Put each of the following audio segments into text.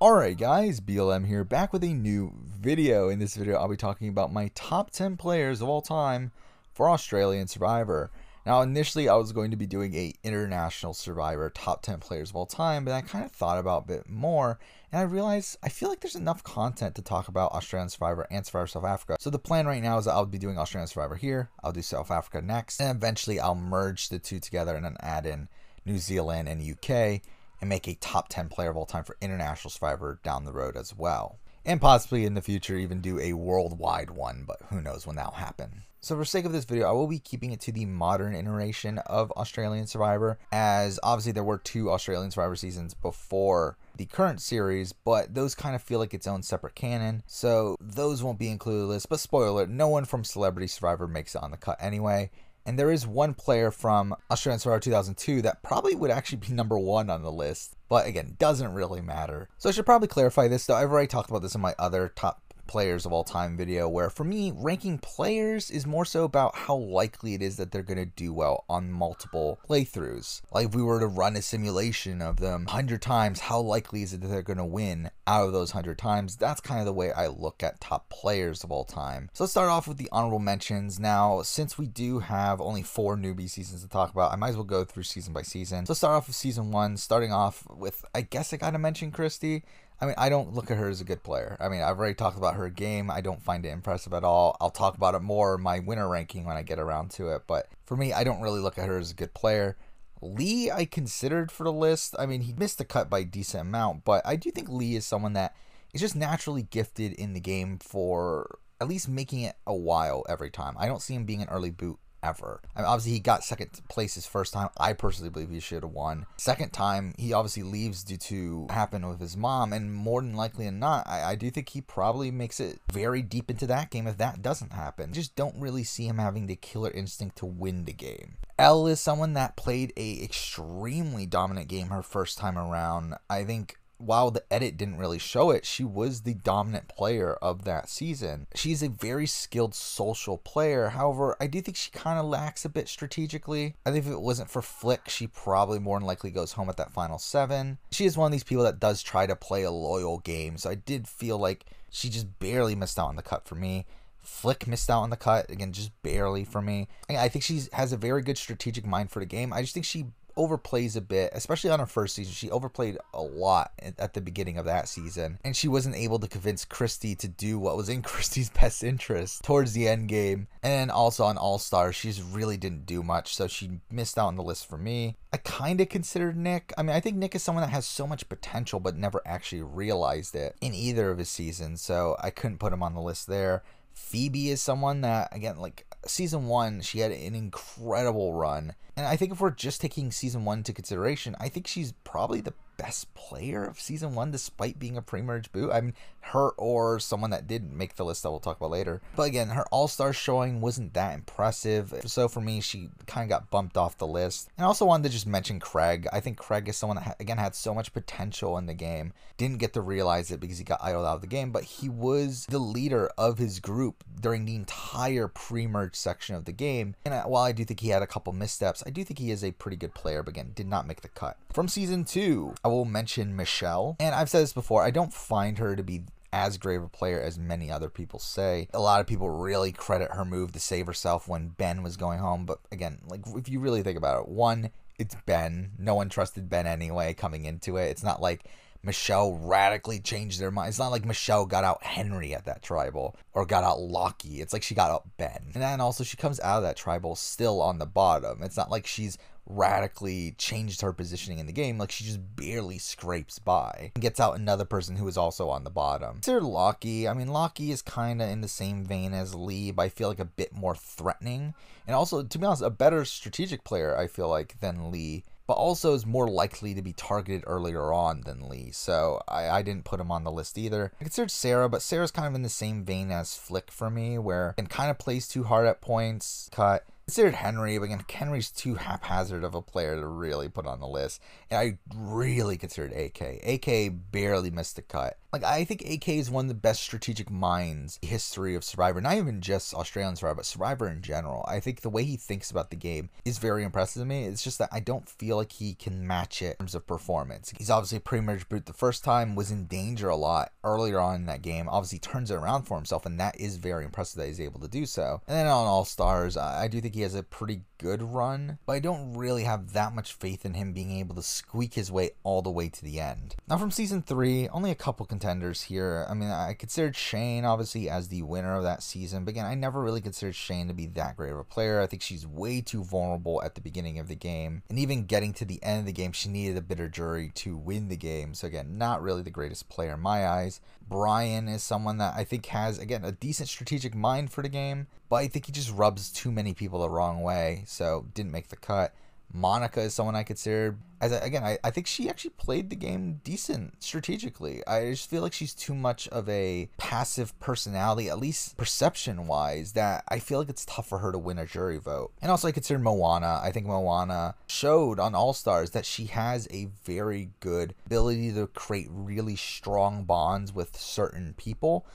Alright guys, BLM here, back with a new video. In this video, I'll be talking about my top 10 players of all time for Australian Survivor. Now, initially, I was going to be doing a international Survivor top 10 players of all time, but I kind of thought about a bit more, and I realized I feel like there's enough content to talk about Australian Survivor and Survivor South Africa. So the plan right now is that I'll be doing Australian Survivor here, I'll do South Africa next, and eventually I'll merge the two together and then add in New Zealand and UK and make a top 10 player of all time for International Survivor down the road as well. And possibly in the future, even do a worldwide one, but who knows when that'll happen. So, for sake of this video, I will be keeping it to the modern iteration of Australian Survivor, as obviously there were two Australian Survivor seasons before the current series, but those kind of feel like its own separate canon, so those won't be included in the list. But spoiler, no one from Celebrity Survivor makes it on the cut anyway. And there is one player from Australian Survivor 2002 that probably would actually be number one on the list, but again, doesn't really matter. So I should probably clarify this, though. I've already talked about this in my other top players of all time video, where for me, ranking players is more so about how likely it is that they're going to do well on multiple playthroughs. Like if we were to run a simulation of them 100 times, how likely is it that they're going to win out of those 100 times? That's kind of the way I look at top players of all time. So let's start off with the honorable mentions. Now, since we do have only four newbie seasons to talk about, I might as well go through season by season. So let's start off with season one, starting off with, I guess I got to mention Christy. I mean, I don't look at her as a good player. I mean, I've already talked about her game. I don't find it impressive at all. I'll talk about it more my winner ranking when I get around to it. But for me, I don't really look at her as a good player. Lee, I considered for the list. I mean, he missed the cut by a decent amount, but I do think Lee is someone that is just naturally gifted in the game for at least making it a while every time. I don't see him being an early boot ever. I mean, obviously, he got second place his first time. I personally believe he should have won. Second time, he obviously leaves due to happen with his mom, and more than likely than not, I, I do think he probably makes it very deep into that game if that doesn't happen. Just don't really see him having the killer instinct to win the game. Elle is someone that played a extremely dominant game her first time around. I think while the edit didn't really show it, she was the dominant player of that season. She's a very skilled social player. However, I do think she kind of lacks a bit strategically. I think if it wasn't for Flick, she probably more than likely goes home at that final seven. She is one of these people that does try to play a loyal game, so I did feel like she just barely missed out on the cut for me. Flick missed out on the cut again, just barely for me. I think she has a very good strategic mind for the game. I just think she overplays a bit, especially on her first season. She overplayed a lot at the beginning of that season, and she wasn't able to convince Christy to do what was in Christy's best interest towards the end game. And also on All Stars, she just really didn't do much, so she missed out on the list for me. I kind of considered Nick. I mean, I think Nick is someone that has so much potential but never actually realized it in either of his seasons, so I couldn't put him on the list there. Phoebe is someone that, again, like season one, she had an incredible run. And I think if we're just taking season one to consideration, I think she's probably the best player of season one, despite being a pre merge boot. I mean, her or someone that didn't make the list that we'll talk about later. But again, her all star showing wasn't that impressive. So for me, she kind of got bumped off the list. And I also wanted to just mention Craig. I think Craig is someone that, again, had so much potential in the game, didn't get to realize it because he got idled out of the game, but he was the leader of his group during the entire pre merge section of the game. And uh, while I do think he had a couple missteps, I do think he is a pretty good player, but again, did not make the cut. From season two, I will mention Michelle. And I've said this before, I don't find her to be as grave a player as many other people say. A lot of people really credit her move to save herself when Ben was going home, but again, like if you really think about it, one, it's Ben. No one trusted Ben anyway coming into it. It's not like Michelle radically changed their mind. It's not like Michelle got out Henry at that tribal or got out Lockie. It's like she got out Ben. And then also she comes out of that tribal still on the bottom. It's not like she's radically changes her positioning in the game. Like she just barely scrapes by and gets out another person who is also on the bottom. Consider Loki. I mean, Loki is kind of in the same vein as Lee, but I feel like a bit more threatening and also, to be honest, a better strategic player. I feel like than Lee. But also is more likely to be targeted earlier on than Lee, so I, I didn't put him on the list either. I considered Sarah, but Sarah's kind of in the same vein as Flick for me, where and kind of plays too hard at points, cut, considered Henry, but again, Henry's too haphazard of a player to really put on the list. And I really considered AK. AK barely missed the cut. Like I think AK is one of the best strategic minds history of Survivor, not even just Australian Survivor, but Survivor in general. I think the way he thinks about the game is very impressive to me. It's just that I don't feel like he can match it in terms of performance. He's obviously pre-merge boot the first time, was in danger a lot earlier on in that game. Obviously turns it around for himself, and that is very impressive that he's able to do so. And then on All Stars, I do think he has a pretty good run, but I don't really have that much faith in him being able to squeak his way all the way to the end. Now from season three, only a couple. Can contenders here. I mean, I considered Shane obviously as the winner of that season, but again, I never really considered Shane to be that great of a player. I think she's way too vulnerable at the beginning of the game, and even getting to the end of the game, she needed a bitter jury to win the game. So again, not really the greatest player in my eyes. Brian is someone that I think has again a decent strategic mind for the game, but I think he just rubs too many people the wrong way, so didn't make the cut. Monica is someone I consider as I, again. I, I think she actually played the game decent strategically. I just feel like she's too much of a passive personality, at least perception wise, that I feel like it's tough for her to win a jury vote. And also, I consider Moana. I think Moana showed on All Stars that she has a very good ability to create really strong bonds with certain people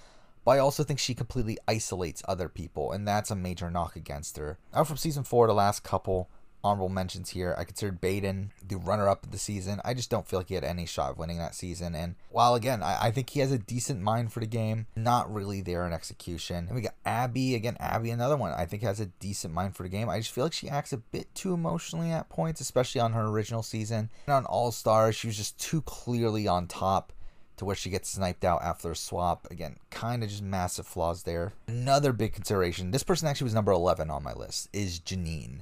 but I also think she completely isolates other people, and that's a major knock against her. Now, from season four, the last couple, honorable mentions here. I considered Baden the runner up of the season. I just don't feel like he had any shot of winning that season. And while again, I, I think he has a decent mind for the game, not really there in execution. And we got Abby again. Abby, another one I think has a decent mind for the game. I just feel like she acts a bit too emotionally at points, especially on her original season. And on All Stars, she was just too clearly on top to where she gets sniped out after a swap. Again, kind of just massive flaws there. Another big consideration, this person actually was number 11 on my list, is Janine.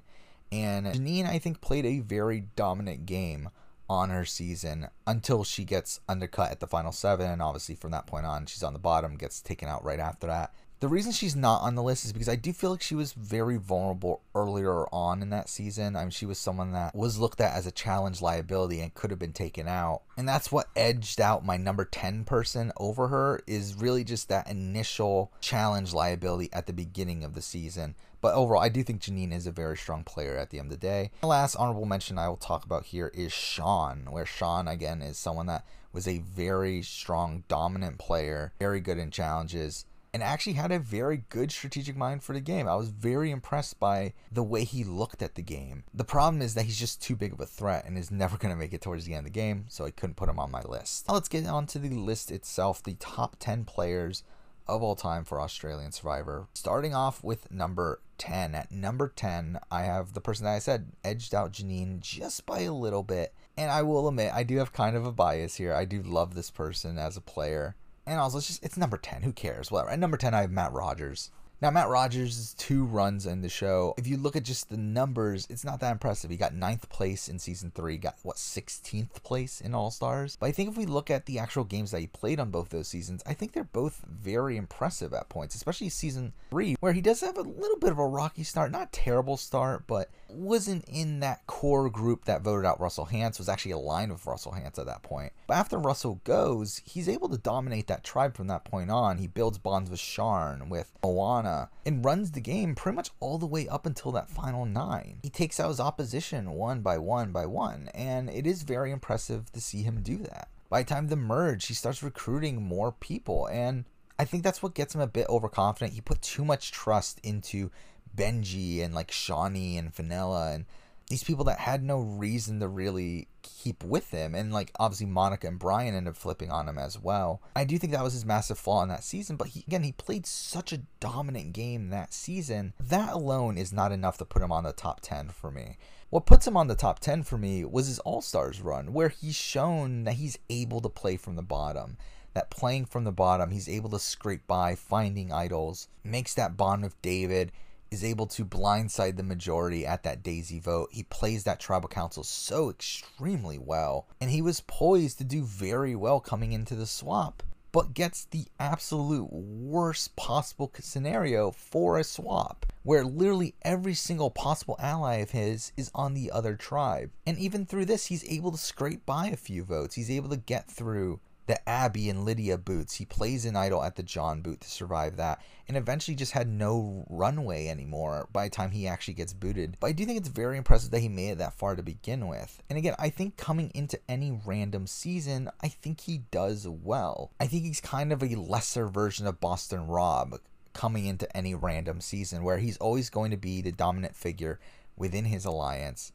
And Janine, I think, played a very dominant game on her season until she gets undercut at the final seven. And obviously, from that point on, she's on the bottom, gets taken out right after that. The reason she's not on the list is because I do feel like she was very vulnerable earlier on in that season. I mean, she was someone that was looked at as a challenge liability and could have been taken out. And that's what edged out my number 10 person over her is really just that initial challenge liability at the beginning of the season. But overall, I do think Janine is a very strong player at the end of the day. The last honorable mention I will talk about here is Sean, where Sean, again, is someone that was a very strong, dominant player, very good in challenges, and actually had a very good strategic mind for the game. I was very impressed by the way he looked at the game. The problem is that he's just too big of a threat and is never going to make it towards the end of the game, so I couldn't put him on my list. Now let's get on to the list itself, the top 10 players of all time for Australian Survivor. Starting off with number 10. At number 10, I have the person that I said edged out Janine just by a little bit. And I will admit, I do have kind of a bias here. I do love this person as a player. And also, it's just it's number ten. Who cares? Whatever. At number ten, I have Matt Rogers. Now, Matt Rogers two runs in the show. If you look at just the numbers, it's not that impressive. He got ninth place in season three, got what, 16th place in All Stars. But I think if we look at the actual games that he played on both those seasons, I think they're both very impressive at points, especially season three, where he does have a little bit of a rocky start. Not terrible start, but wasn't in that core group that voted out Russell Hance, was actually aligned with Russell Hance at that point. But after Russell goes, he's able to dominate that tribe from that point on. He builds bonds with Sharn, with Moana and runs the game pretty much all the way up until that final nine. He takes out his opposition one by one by one, and it is very impressive to see him do that. By the time the merge, he starts recruiting more people, and I think that's what gets him a bit overconfident. He put too much trust into Benji and like Shawnee and Vanilla and these people that had no reason to really keep with him. And like obviously Monica and Brian ended up flipping on him as well. I do think that was his massive flaw in that season, but he again he played such a dominant game that season. That alone is not enough to put him on the top ten for me. What puts him on the top 10 for me was his All Stars run, where he's shown that he's able to play from the bottom. That playing from the bottom, he's able to scrape by, finding idols, makes that bond with David, is able to blindside the majority at that daisy vote. He plays that tribal council so extremely well, and he was poised to do very well coming into the swap, but gets the absolute worst possible scenario for a swap, where literally every single possible ally of his is on the other tribe. And even through this, he's able to scrape by a few votes. He's able to get through the Abby and Lydia boots. He plays an idol at the John boot to survive that, and eventually just had no runway anymore by the time he actually gets booted. But I do think it's very impressive that he made it that far to begin with. And again, I think coming into any random season, I think he does well. I think he's kind of a lesser version of Boston Rob coming into any random season where he's always going to be the dominant figure within his alliance.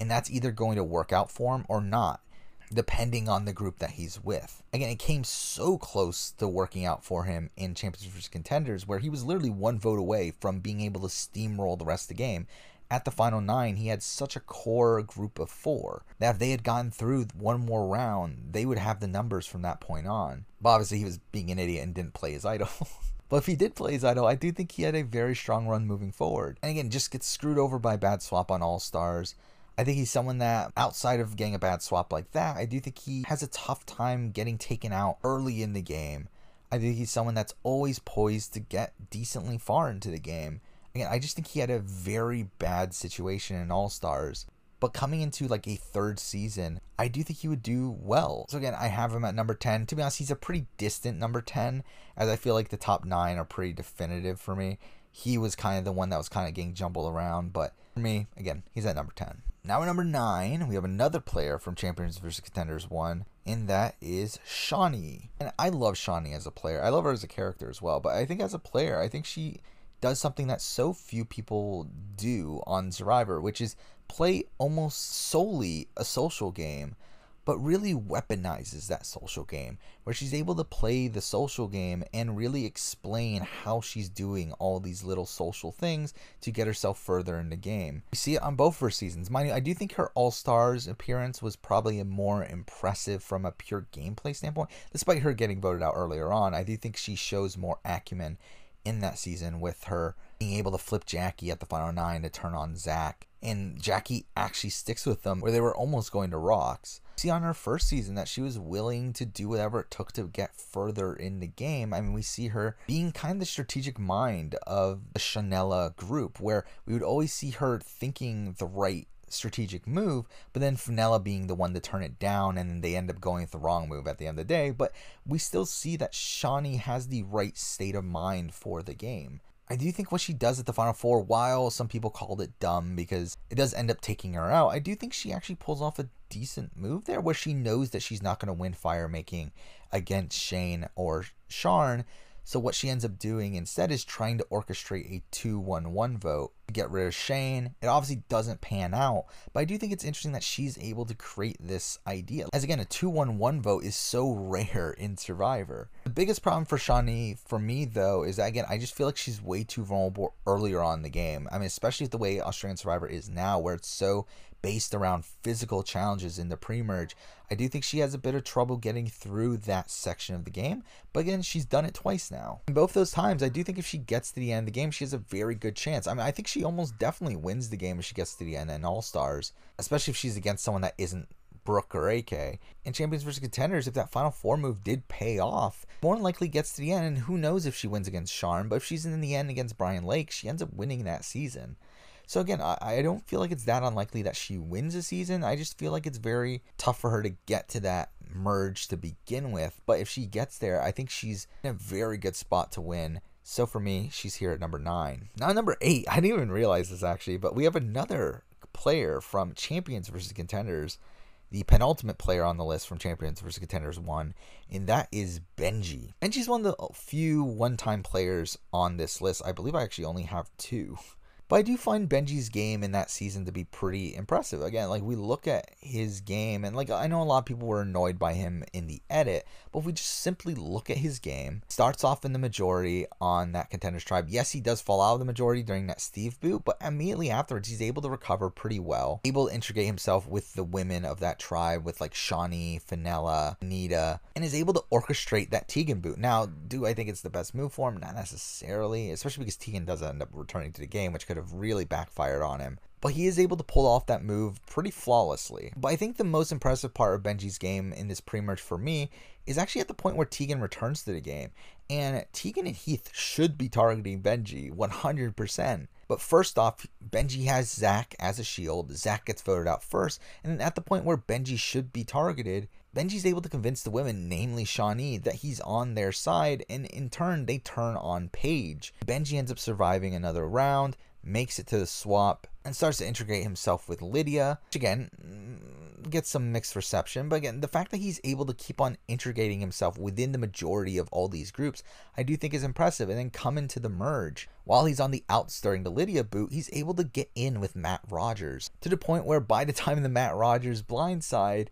And that's either going to work out for him or not depending on the group that he's with. Again, it came so close to working out for him in Champions vs. Contenders, where he was literally one vote away from being able to steamroll the rest of the game. At the final nine, he had such a core group of four that if they had gotten through one more round, they would have the numbers from that point on. But obviously, he was being an idiot and didn't play his idol. But if he did play his idol, I do think he had a very strong run moving forward. And again, just gets screwed over by bad swap on All Stars. I think he's someone that, outside of getting a bad swap like that, I do think he has a tough time getting taken out early in the game. I think he's someone that's always poised to get decently far into the game. Again, I just think he had a very bad situation in All Stars. But coming into like a third season, I do think he would do well. So again, I have him at number 10. To be honest, he's a pretty distant number 10, as I feel like the top nine are pretty definitive for me. He was kind of the one that was kind of getting jumbled around, but for me, again, he's at number 10. Now at number nine, we have another player from Champions vs Contenders one, and that is Shawnee. And I love Shawnee as a player. I love her as a character as well, but I think as a player, I think she does something that so few people do on Survivor, which is play almost solely a social game but really weaponizes that social game, where she's able to play the social game and really explain how she's doing all these little social things to get herself further in the game. You see it on both her seasons. Mind you, I do think her All Stars appearance was probably more impressive from a pure gameplay standpoint, despite her getting voted out earlier on. I do think she shows more acumen in that season with her being able to flip Jackie at the final nine to turn on Zach and Jackie actually sticks with them where they were almost going to rocks. See on her first season that she was willing to do whatever it took to get further in the game. I mean, we see her being kind of the strategic mind of the Chanela group, where we would always see her thinking the right strategic move, but then Finella being the one to turn it down and they end up going with the wrong move at the end of the day. But we still see that Shawnee has the right state of mind for the game. I do think what she does at the Final Four, while some people called it dumb because it does end up taking her out, I do think she actually pulls off a decent move there where she knows that she's not going to win fire making against Shane or Sharn. So what she ends up doing instead is trying to orchestrate a 2-1-1 vote get rid of Shane. It obviously doesn't pan out, but I do think it's interesting that she's able to create this idea. As again, a 2 1 1 vote is so rare in Survivor. The biggest problem for Shawnee, for me though, is that again, I just feel like she's way too vulnerable earlier on in the game. I mean, especially the way Australian Survivor is now, where it's so based around physical challenges in the pre-merge. I do think she has a bit of trouble getting through that section of the game, but again, she's done it twice now. In both those times, I do think if she gets to the end of the game, she has a very good chance. I mean, I think she she almost definitely wins the game if she gets to the NN All Stars, especially if she's against someone that isn't Brooke or AK. And champions versus contenders, if that final four move did pay off, more than likely gets to the end. And who knows if she wins against Sharn, but if she's in the end against Brian Lake, she ends up winning that season. So again, I, I don't feel like it's that unlikely that she wins a season. I just feel like it's very tough for her to get to that merge to begin with. But if she gets there, I think she's in a very good spot to win. So for me, she's here at number nine. Now, number eight, I didn't even realize this actually, but we have another player from Champions versus Contenders, the penultimate player on the list from Champions versus Contenders 1, and that is Benji. Benji's one of the few one time players on this list. I believe I actually only have two But I do find Benji's game in that season to be pretty impressive. Again, like we look at his game, and like I know a lot of people were annoyed by him in the edit, but if we just simply look at his game, starts off in the majority on that contenders tribe. Yes, he does fall out of the majority during that Steve boot, but immediately afterwards, he's able to recover pretty well, able to integrate himself with the women of that tribe, with like Shawnee, Finella, Nita, and is able to orchestrate that Tegan boot. Now, do I think it's the best move for him? Not necessarily, especially because Tegan does end up returning to the game, which could have have really backfired on him. But he is able to pull off that move pretty flawlessly. But I think the most impressive part of Benji's game in this pre merge for me is actually at the point where Tegan returns to the game. And Tegan and Heath should be targeting Benji 100%. But first off, Benji has Zack as a shield. Zack gets voted out first. And at the point where Benji should be targeted, Benji's able to convince the women, namely Shawnee, that he's on their side, and in turn, they turn on Paige. Benji ends up surviving another round, makes it to the swap and starts to integrate himself with Lydia, which again gets some mixed reception. But again, the fact that he's able to keep on integrating himself within the majority of all these groups, I do think is impressive. And then come into the merge. While he's on the outs during the Lydia boot, he's able to get in with Matt Rogers to the point where by the time the Matt Rogers blindside,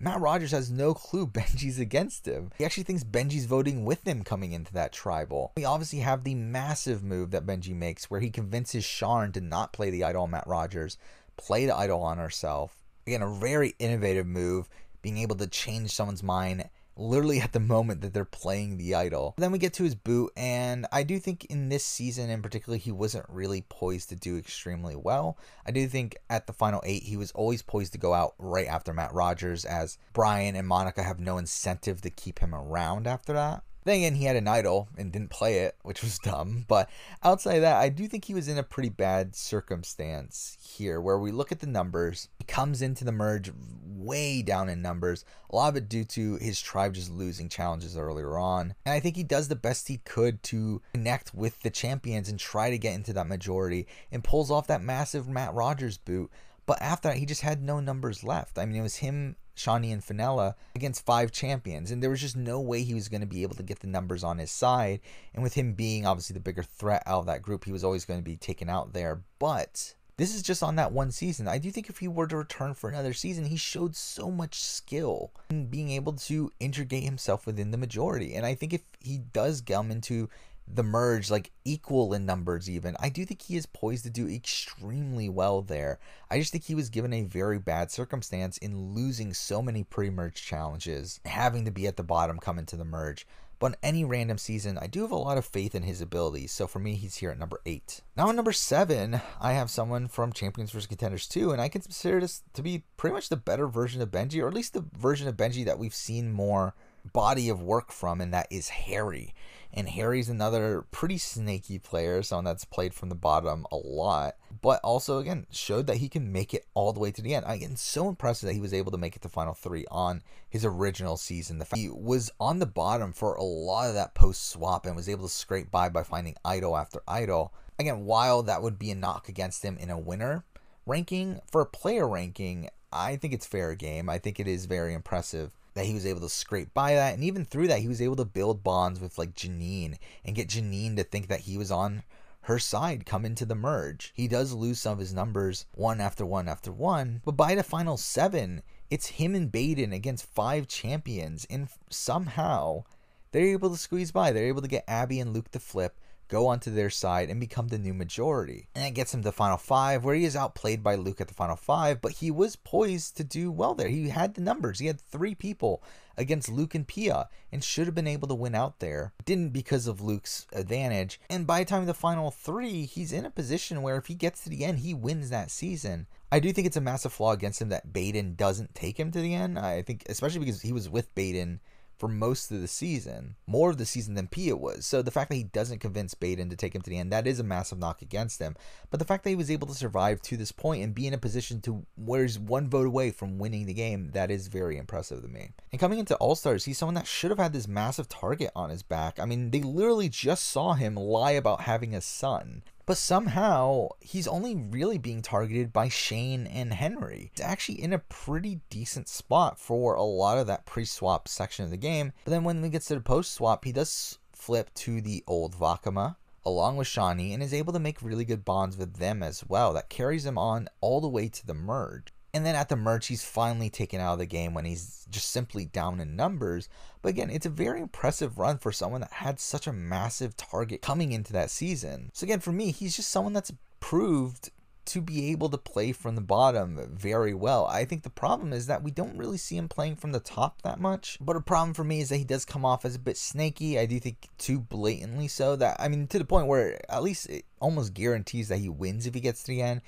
Matt Rogers has no clue Benji's against him. He actually thinks Benji's voting with him coming into that tribal. We obviously have the massive move that Benji makes where he convinces Sharn to not play the idol on Matt Rogers, play the idol on herself. Again, a very innovative move, being able to change someone's mind literally at the moment that they're playing the idol. Then we get to his boot, and I do think in this season in particular, he wasn't really poised to do extremely well. I do think at the final eight, he was always poised to go out right after Matt Rogers, as Brian and Monica have no incentive to keep him around after that. Then again, he had an idol and didn't play it, which was dumb. But outside of that, I do think he was in a pretty bad circumstance here where we look at the numbers. He comes into the merge way down in numbers, a lot of it due to his tribe just losing challenges earlier on. And I think he does the best he could to connect with the champions and try to get into that majority and pulls off that massive Matt Rogers boot but after that, he just had no numbers left. I mean, it was him, Shawnee, and Finella against five champions, and there was just no way he was going to be able to get the numbers on his side. And with him being obviously the bigger threat out of that group, he was always going to be taken out there. But this is just on that one season. I do think if he were to return for another season, he showed so much skill in being able to integrate himself within the majority. And I think if he does come into the merge like equal in numbers even i do think he is poised to do extremely well there i just think he was given a very bad circumstance in losing so many pre-merge challenges having to be at the bottom coming to the merge but on any random season i do have a lot of faith in his abilities so for me he's here at number eight now at number seven i have someone from champions versus contenders 2 and i consider this to be pretty much the better version of benji or at least the version of benji that we've seen more body of work from and that is harry and Harry's another pretty snaky player, someone that's played from the bottom a lot, but also again showed that he can make it all the way to the end. I am so impressed that he was able to make it to final three on his original season. The fact he was on the bottom for a lot of that post swap and was able to scrape by by finding idol after idol. Again, while that would be a knock against him in a winner ranking for a player ranking, I think it's fair game. I think it is very impressive that he was able to scrape by that. And even through that, he was able to build bonds with like Janine and get Janine to think that he was on her side come into the merge. He does lose some of his numbers one after one after one, but by the final seven, it's him and Baden against five champions, and somehow they're able to squeeze by. They're able to get Abby and Luke to flip, go onto their side and become the new majority. And that gets him to Final Five, where he is outplayed by Luke at the Final Five, but he was poised to do well there. He had the numbers, he had three people against Luke and Pia and should have been able to win out there. Didn't because of Luke's advantage. And by the time the final three, he's in a position where if he gets to the end, he wins that season. I do think it's a massive flaw against him that Baden doesn't take him to the end. I think, especially because he was with Baden for most of the season, more of the season than Pia was. So the fact that he doesn't convince Baden to take him to the end, that is a massive knock against him. But the fact that he was able to survive to this point and be in a position to where he's one vote away from winning the game, that is very impressive to me. And coming into All Stars, he's someone that should have had this massive target on his back. I mean, they literally just saw him lie about having a son. But somehow, he's only really being targeted by Shane and Henry. It's actually in a pretty decent spot for a lot of that pre swap section of the game. But then when he gets to the post swap, he does flip to the old Vakama along with Shawnee and is able to make really good bonds with them as well. That carries him on all the way to the merge. And then at the merch, he's finally taken out of the game when he's just simply down in numbers. But again, it's a very impressive run for someone that had such a massive target coming into that season. So again, for me, he's just someone that's proved to be able to play from the bottom very well. I think the problem is that we don't really see him playing from the top that much. But a problem for me is that he does come off as a bit snaky. I do think too blatantly so that I mean to the point where at least it almost guarantees that he wins if he gets to the end.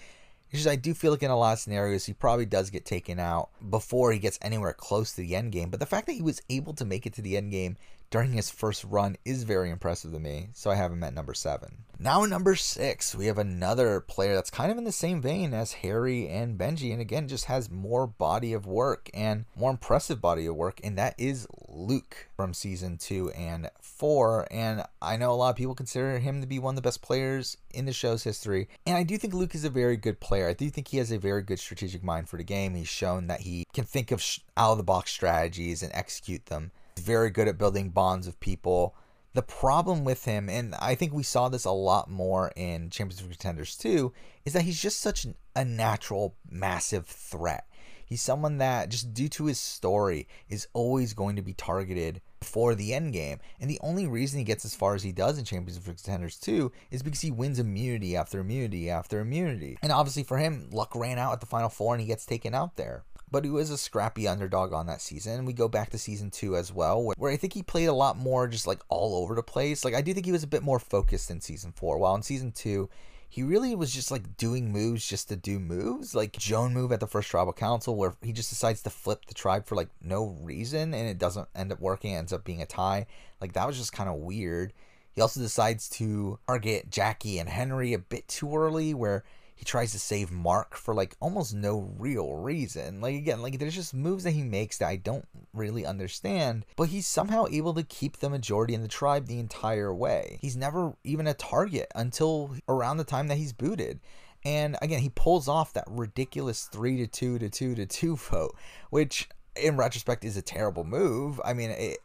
Just, I do feel like in a lot of scenarios, he probably does get taken out before he gets anywhere close to the end game. But the fact that he was able to make it to the end game during his first run is very impressive to me, so I have him at number seven. Now, number six, we have another player that's kind of in the same vein as Harry and Benji, and again, just has more body of work and more impressive body of work, and that is Luke from season two and four. And I know a lot of people consider him to be one of the best players in the show's history, and I do think Luke is a very good player. I do think he has a very good strategic mind for the game. He's shown that he can think of out of the box strategies and execute them very good at building bonds with people. The problem with him, and I think we saw this a lot more in Champions of Contenders too, is that he's just such an, a natural, massive threat. He's someone that, just due to his story, is always going to be targeted for the end game. And the only reason he gets as far as he does in Champions of Contenders 2 is because he wins immunity after immunity after immunity. And obviously for him, luck ran out at the final four and he gets taken out there but he was a scrappy underdog on that season. We go back to season two as well, where, where, I think he played a lot more just like all over the place. Like I do think he was a bit more focused in season four, while in season two, he really was just like doing moves just to do moves, like Joan move at the first tribal council, where he just decides to flip the tribe for like no reason and it doesn't end up working, it ends up being a tie. Like that was just kind of weird. He also decides to target Jackie and Henry a bit too early, where he tries to save Mark for like almost no real reason. Like again, like there's just moves that he makes that I don't really understand, but he's somehow able to keep the majority in the tribe the entire way. He's never even a target until around the time that he's booted. And again, he pulls off that ridiculous 3 to 2 to 2 to 2 vote, which in retrospect is a terrible move. I mean, it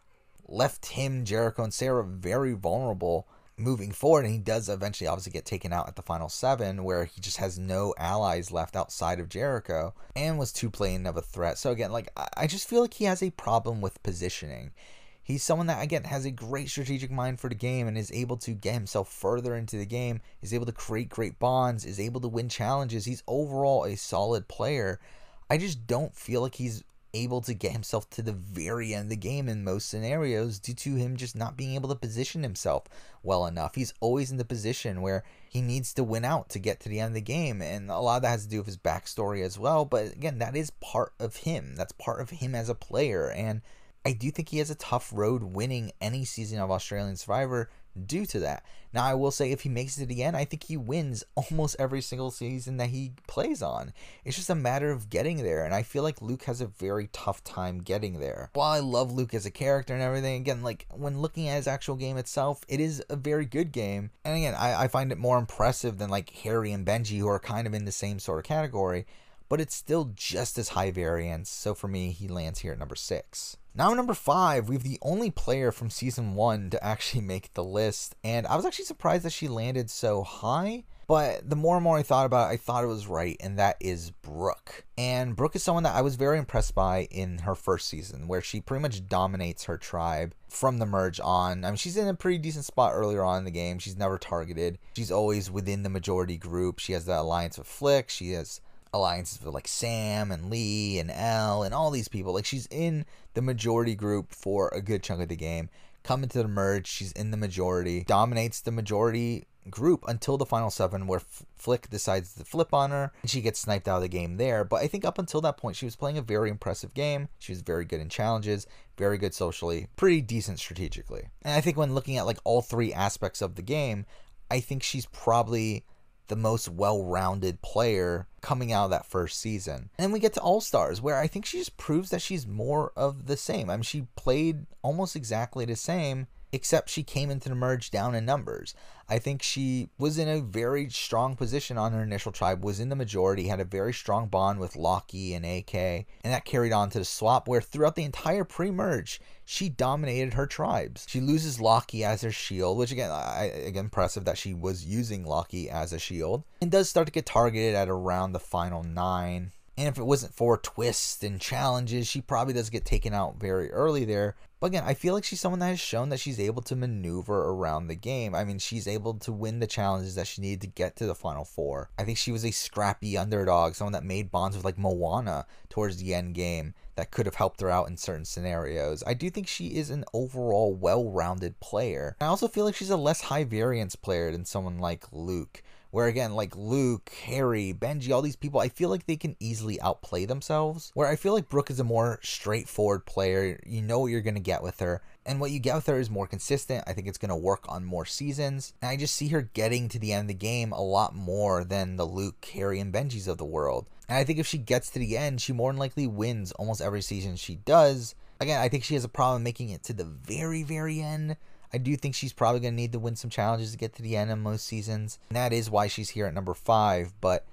left him, Jericho, and Sarah very vulnerable moving forward. And he does eventually obviously get taken out at the final seven, where he just has no allies left outside of Jericho and was too plain of a threat. So again, like I just feel like he has a problem with positioning. He's someone that again has a great strategic mind for the game and is able to get himself further into the game, is able to create great bonds, is able to win challenges. He's overall a solid player. I just don't feel like he's able to get himself to the very end of the game in most scenarios due to him just not being able to position himself well enough. He's always in the position where he needs to win out to get to the end of the game. And a lot of that has to do with his backstory as well. But again, that is part of him. That's part of him as a player. And I do think he has a tough road winning any season of Australian Survivor due to that. Now, I will say if he makes it to the end, I think he wins almost every single season that he plays on. It's just a matter of getting there, and I feel like Luke has a very tough time getting there. While I love Luke as a character and everything, again, like when looking at his actual game itself, it is a very good game. And again, I, I find it more impressive than like Harry and Benji, who are kind of in the same sort of category, but it's still just as high variance. So for me, he lands here at number six. Now, number five, we have the only player from season one to actually make the list, and I was actually surprised that she landed so high. But the more and more I thought about it, I thought it was right, and that is Brooke. And Brooke is someone that I was very impressed by in her first season, where she pretty much dominates her tribe from the merge on. I mean, she's in a pretty decent spot earlier on in the game. She's never targeted, she's always within the majority group. She has the alliance with Flick, she has alliances with like Sam and Lee and Elle and all these people. Like she's in the majority group for a good chunk of the game. Coming to the merge, she's in the majority, dominates the majority group until the final seven, where F- Flick decides to flip on her and she gets sniped out of the game there. But I think up until that point, she was playing a very impressive game. She was very good in challenges, very good socially, pretty decent strategically. And I think when looking at like all three aspects of the game, I think she's probably the most well rounded player coming out of that first season. And then we get to All Stars, where I think she just proves that she's more of the same. I mean, she played almost exactly the same except she came into the merge down in numbers. I think she was in a very strong position on her initial tribe, was in the majority, had a very strong bond with Lockie and AK, and that carried on to the swap where throughout the entire pre-merge, she dominated her tribes. She loses Lockie as her shield, which again, I, again impressive that she was using Lockie as a shield, and does start to get targeted at around the final nine and if it wasn't for twists and challenges, she probably does get taken out very early there. But again, I feel like she's someone that has shown that she's able to maneuver around the game. I mean, she's able to win the challenges that she needed to get to the final four. I think she was a scrappy underdog, someone that made bonds with like Moana towards the end game that could have helped her out in certain scenarios. I do think she is an overall well rounded player. I also feel like she's a less high variance player than someone like Luke. Where again, like Luke, Harry, Benji, all these people, I feel like they can easily outplay themselves. Where I feel like Brooke is a more straightforward player. You know what you're going to get with her. And what you get with her is more consistent. I think it's going to work on more seasons. And I just see her getting to the end of the game a lot more than the Luke, Harry, and Benjis of the world. And I think if she gets to the end, she more than likely wins almost every season she does. Again, I think she has a problem making it to the very, very end. I do think she's probably going to need to win some challenges to get to the end of most seasons. And that is why she's here at number five. But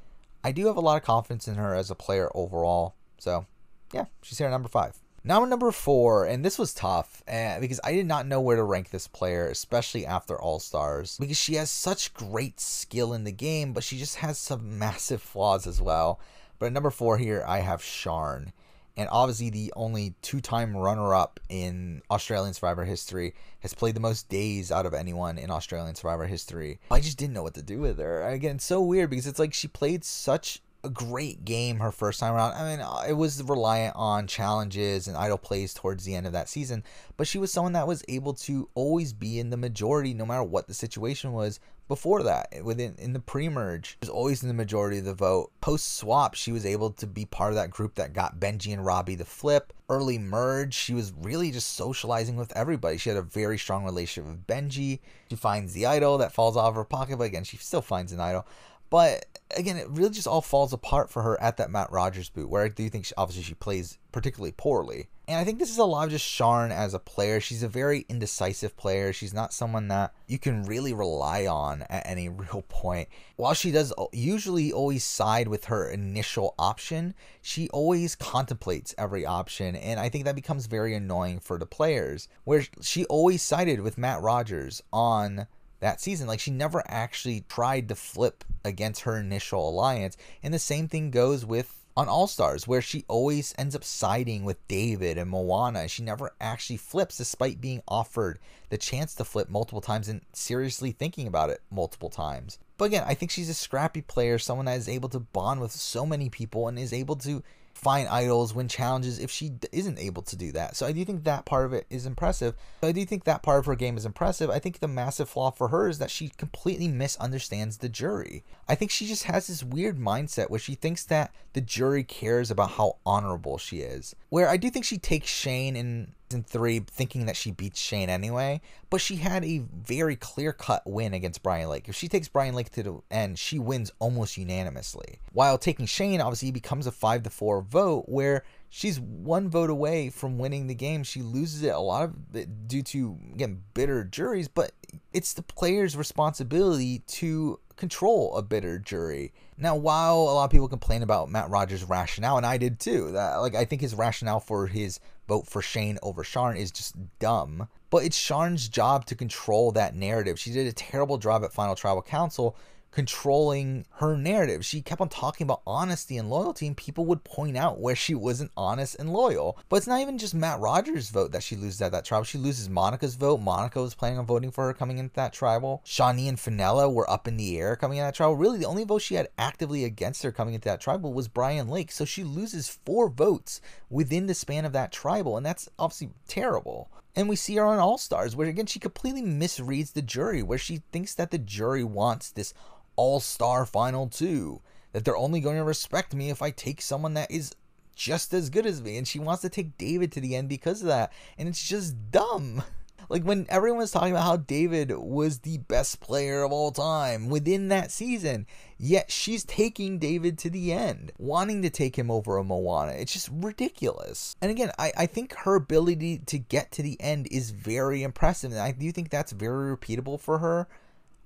I do have a lot of confidence in her as a player overall. So, yeah, she's here at number five. Now I'm number four, and this was tough uh, because I did not know where to rank this player, especially after All Stars, because she has such great skill in the game, but she just has some massive flaws as well. But at number four here, I have Sharn and obviously the only two-time runner-up in Australian Survivor history, has played the most days out of anyone in Australian Survivor history. I just didn't know what to do with her. Again, it's so weird because it's like she played such a great game her first time around. I mean, uh, it was reliant on challenges and idle plays towards the end of that season, but she was someone that was able to always be in the majority no matter what the situation was before that eh, within in the pre-merge she was always in the majority of the vote post swap she was able to be part of that group that got benji and robbie the flip early merge she was really just socializing with everybody she had a very strong relationship with benji she finds the idol that falls out of her pocket but again she still finds an idol but again, it really just all falls apart for her at that Matt Rogers boot, where I do think she, obviously she plays particularly poorly. And I think this is a lot of just Sharn as a player. She's a very indecisive player. She's not someone that you can really rely on at any real point. While she does usually always side with her initial option, she always contemplates every option. And I think that becomes very annoying for the players, where she always sided with Matt Rogers on that season. Like she never actually tried to flip against her initial alliance. And the same thing goes with on All Stars, where she always ends up siding with David and Moana. She never actually flips despite being offered the chance to flip multiple times and seriously thinking about it multiple times. But again, I think she's a scrappy player, someone that is able to bond with so many people and is able to find idols, win challenges if she d- isn't able to do that. So I do think that part of it is impressive. I do think that part of her game is impressive. I think the massive flaw for her is that she completely misunderstands the jury. I think she just has this weird mindset where she thinks that the jury cares about how honorable she is. Where I do think she takes Shane and season three thinking that she beats Shane anyway, but she had a very clear cut win against Brian Lake. If she takes Brian Lake to the end, she wins almost unanimously. While taking Shane, obviously becomes a five to four vote where she's one vote away from winning the game. She loses it a lot of due to again bitter juries, but it's the player's responsibility to control a bitter jury. Now, while a lot of people complain about Matt Rogers' rationale, and I did too, that like I think his rationale for his vote for Shane over Sharn is just dumb. But it's Sharn's job to control that narrative. She did a terrible job at Final Tribal Council controlling her narrative. She kept on talking about honesty and loyalty, and people would point out where she wasn't honest and loyal. But it's not even just Matt Rogers' vote that she loses at that tribal. She loses Monica's vote. Monica was planning on voting for her coming into that tribal. Shawnee and Finella were up in the air coming into that tribal. Really, the only vote she had actively against her coming into that tribal was Brian Lake. So she loses four votes within the span of that tribal, and that's obviously terrible and we see her on All Stars, where again she completely misreads the jury, where she thinks that the jury wants this All Star Final too, that they're only going to respect me if I take someone that is just as good as me, and she wants to take David to the end because of that, and it's just dumb. Like when everyone was talking about how David was the best player of all time within that season, yet she's taking David to the end, wanting to take him over a Moana. It's just ridiculous. And again, I, I think her ability to get to the end is very impressive. And I do think that's very repeatable for her.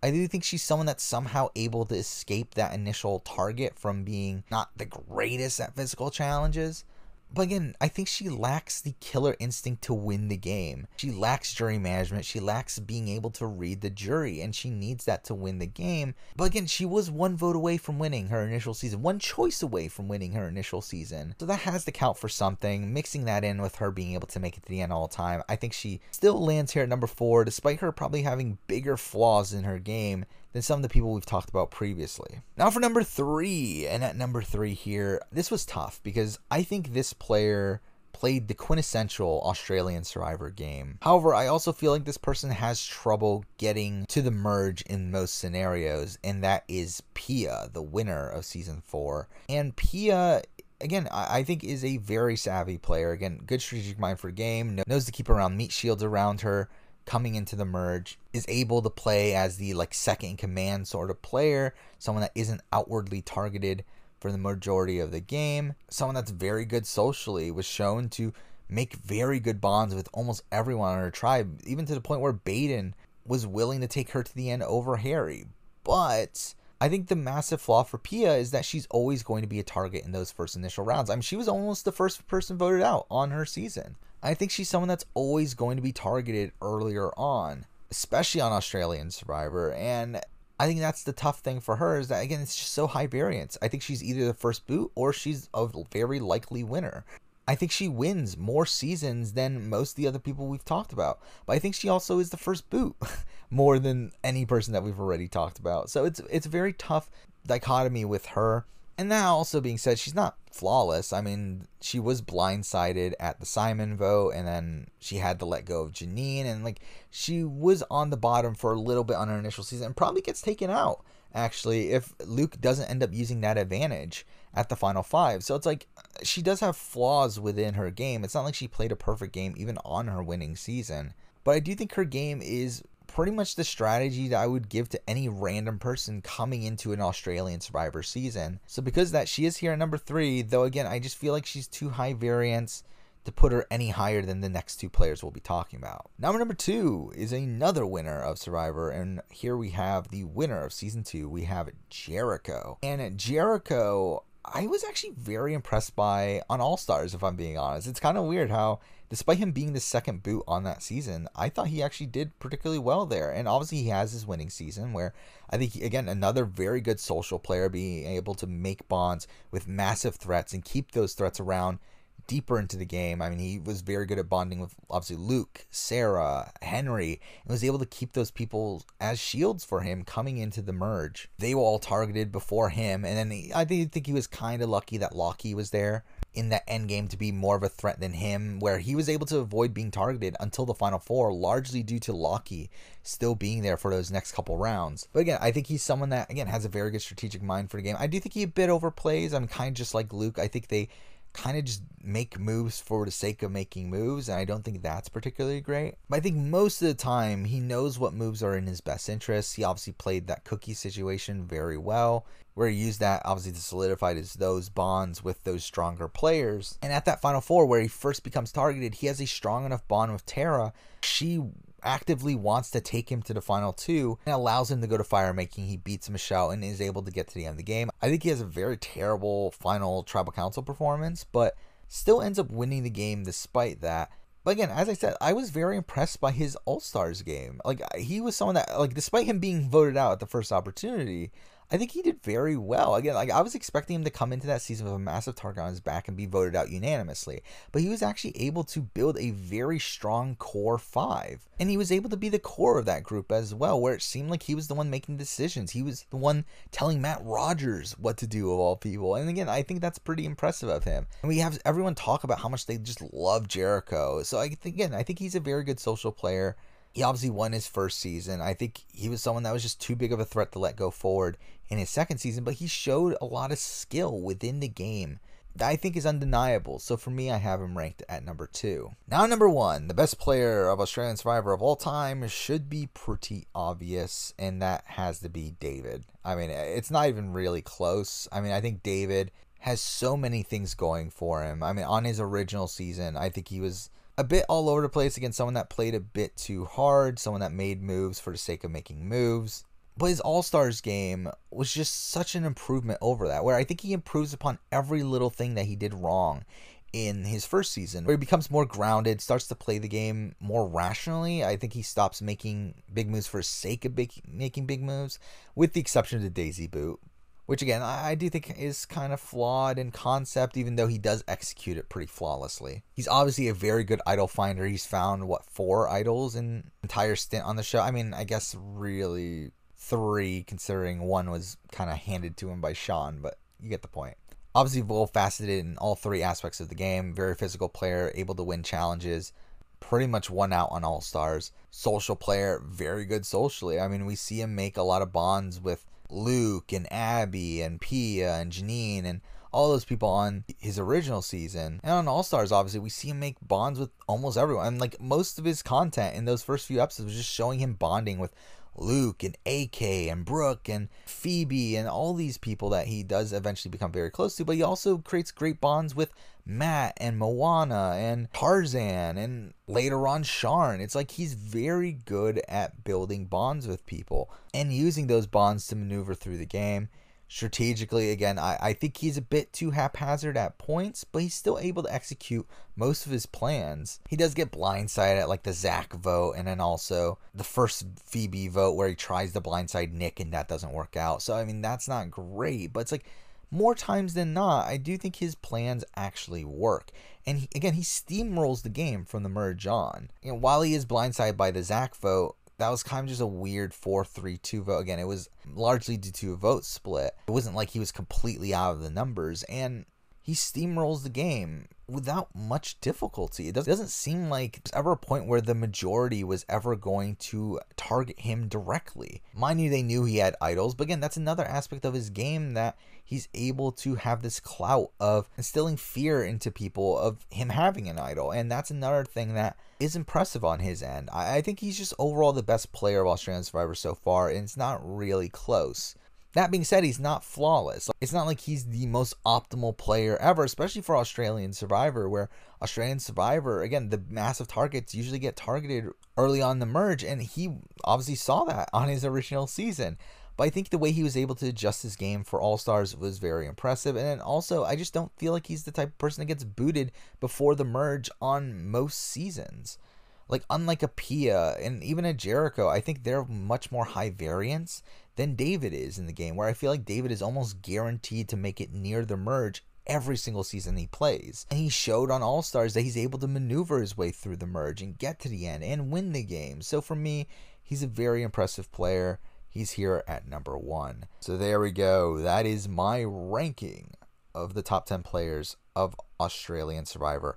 I do think she's someone that's somehow able to escape that initial target from being not the greatest at physical challenges. But again, I think she lacks the killer instinct to win the game. She lacks jury management. She lacks being able to read the jury, and she needs that to win the game. But again, she was one vote away from winning her initial season, one choice away from winning her initial season. So that has to count for something. Mixing that in with her being able to make it to the end all the time, I think she still lands here at number four, despite her probably having bigger flaws in her game than some of the people we've talked about previously. Now for number three, and at number three here, this was tough because I think this player played the quintessential Australian Survivor game. However, I also feel like this person has trouble getting to the merge in most scenarios, and that is Pia, the winner of season four. And Pia again, I, think is a very savvy player. Again, good strategic mind for game, knows to keep around meat shields around her coming into the merge is able to play as the like second in command sort of player, someone that isn't outwardly targeted for the majority of the game, someone that's very good socially, was shown to make very good bonds with almost everyone on her tribe, even to the point where Baden was willing to take her to the end over Harry. But I think the massive flaw for Pia is that she's always going to be a target in those first initial rounds. I mean, she was almost the first person voted out on her season. I think she's someone that's always going to be targeted earlier on, especially on Australian Survivor. And I think that's the tough thing for her is that, again, it's just so high variance. I think she's either the first boot or she's a very likely winner. I think she wins more seasons than most of the other people we've talked about. But I think she also is the first boot more than any person that we've already talked about. So it's it's a very tough dichotomy with her and that also being said, she's not flawless. I mean, she was blindsided at the Simon vote, and then she had to let go of Janine, and like she was on the bottom for a little bit on her initial season, and probably gets taken out actually if Luke doesn't end up using that advantage at the final five. So it's like she does have flaws within her game. It's not like she played a perfect game even on her winning season. But I do think her game is pretty much the strategy that I would give to any random person coming into an Australian Survivor season. So because that she is here at number three, though again, I just feel like she's too high variance to put her any higher than the next two players we'll be talking about. Number number two is another winner of Survivor, and here we have the winner of season two. We have Jericho, and Jericho. I was actually very impressed by on All Stars, if I'm being honest. It's kind of weird how, despite him being the second boot on that season, I thought he actually did particularly well there. And obviously, he has his winning season where I think, again, another very good social player being able to make bonds with massive threats and keep those threats around deeper into the game. I mean, he was very good at bonding with obviously Luke, Sarah, Henry, and was able to keep those people as shields for him coming into the merge. They were all targeted before him, and then he, I did think he was kind of lucky that Loki was there in that end game to be more of a threat than him, where he was able to avoid being targeted until the final four, largely due to Loki still being there for those next couple rounds. But again, I think he's someone that again has a very good strategic mind for the game. I do think he a bit overplays. I'm kind of just like Luke. I think they kind of just make moves for the sake of making moves, and I don't think that's particularly great. But I think most of the time, he knows what moves are in his best interest. He obviously played that cookie situation very well, where he used that obviously to solidify his those bonds with those stronger players. And at that final four, where he first becomes targeted, he has a strong enough bond with Terra. She actively wants to take him to the final two and allows him to go to fire making. He beats Michelle and is able to get to the end of the game. I think he has a very terrible final tribal council performance, but still ends up winning the game despite that. But again, as I said, I was very impressed by his All Stars game. Like he was someone that, like, despite him being voted out at the first opportunity, I think he did very well. Again, like I was expecting him to come into that season with a massive target on his back and be voted out unanimously, but he was actually able to build a very strong core five, and he was able to be the core of that group as well, where it seemed like he was the one making decisions. He was the one telling Matt Rogers what to do of all people, and again, I think that's pretty impressive of him. And we have everyone talk about how much they just love Jericho, so I think again, I think he's a very good social player he obviously won his first season. I think he was someone that was just too big of a threat to let go forward in his second season, but he showed a lot of skill within the game that I think is undeniable. So for me, I have him ranked at number two. Now, number one, the best player of Australian Survivor of all time should be pretty obvious, and that has to be David. I mean, it's not even really close. I mean, I think David has so many things going for him. I mean, on his original season, I think he was a bit all over the place against someone that played a bit too hard, someone that made moves for the sake of making moves but his All Stars game was just such an improvement over that, where I think he improves upon every little thing that he did wrong in his first season, where he becomes more grounded, starts to play the game more rationally. I think he stops making big moves for sake of big, making big moves, with the exception of the Daisy Boot, which again, I do think is kind of flawed in concept, even though he does execute it pretty flawlessly. He's obviously a very good idol finder. He's found, what, four idols in entire stint on the show? I mean, I guess really three, considering one was kind of handed to him by Sean, but you get the point. Obviously, Vol faceted in all three aspects of the game, very physical player, able to win challenges, pretty much won out on all stars. Social player, very good socially. I mean, we see him make a lot of bonds with Luke and Abby and Pia and Janine and all those people on his original season. And on All Stars, obviously, we see him make bonds with almost everyone. And like most of his content in those first few episodes was just showing him bonding with Luke and AK and Brooke and Phoebe and all these people that he does eventually become very close to, but he also creates great bonds with Matt and Moana and Tarzan and later on Sharn. It's like he's very good at building bonds with people and using those bonds to maneuver through the game strategically again I, I think he's a bit too haphazard at points but he's still able to execute most of his plans he does get blindsided at like the zach vote and then also the first phoebe vote where he tries to blindside nick and that doesn't work out so i mean that's not great but it's like more times than not i do think his plans actually work and he, again he steamrolls the game from the merge on and while he is blindsided by the zach vote that was kind of just a weird 4-3-2 vote again it was largely due to a vote split it wasn't like he was completely out of the numbers and he steamrolls the game without much difficulty. It doesn't seem like there's ever a point where the majority was ever going to target him directly. Mind you, they knew he had idols, but again, that's another aspect of his game that he's able to have this clout of instilling fear into people of him having an idol. And that's another thing that is impressive on his end. I, I think he's just overall the best player of Australian Survivor so far, and it's not really close. That being said, he's not flawless. It's not like he's the most optimal player ever, especially for Australian Survivor, where Australian Survivor, again, the massive targets usually get targeted early on the merge, and he obviously saw that on his original season. But I think the way he was able to adjust his game for All Stars was very impressive. And then also, I just don't feel like he's the type of person that gets booted before the merge on most seasons. Like, unlike a Pia and even a Jericho, I think they're much more high variance than David is in the game, where I feel like David is almost guaranteed to make it near the merge every single season he plays. And he showed on All Stars that he's able to maneuver his way through the merge and get to the end and win the game. So for me, he's a very impressive player. He's here at number one. So there we go. That is my ranking of the top 10 players of Australian Survivor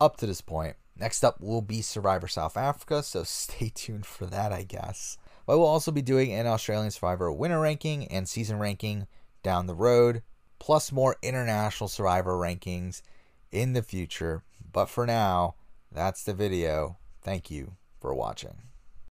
up to this point. Next up will be Survivor South Africa, so stay tuned for that, I guess. But we'll also be doing an Australian Survivor winner ranking and season ranking down the road, plus more international Survivor rankings in the future. But for now, that's the video. Thank you for watching.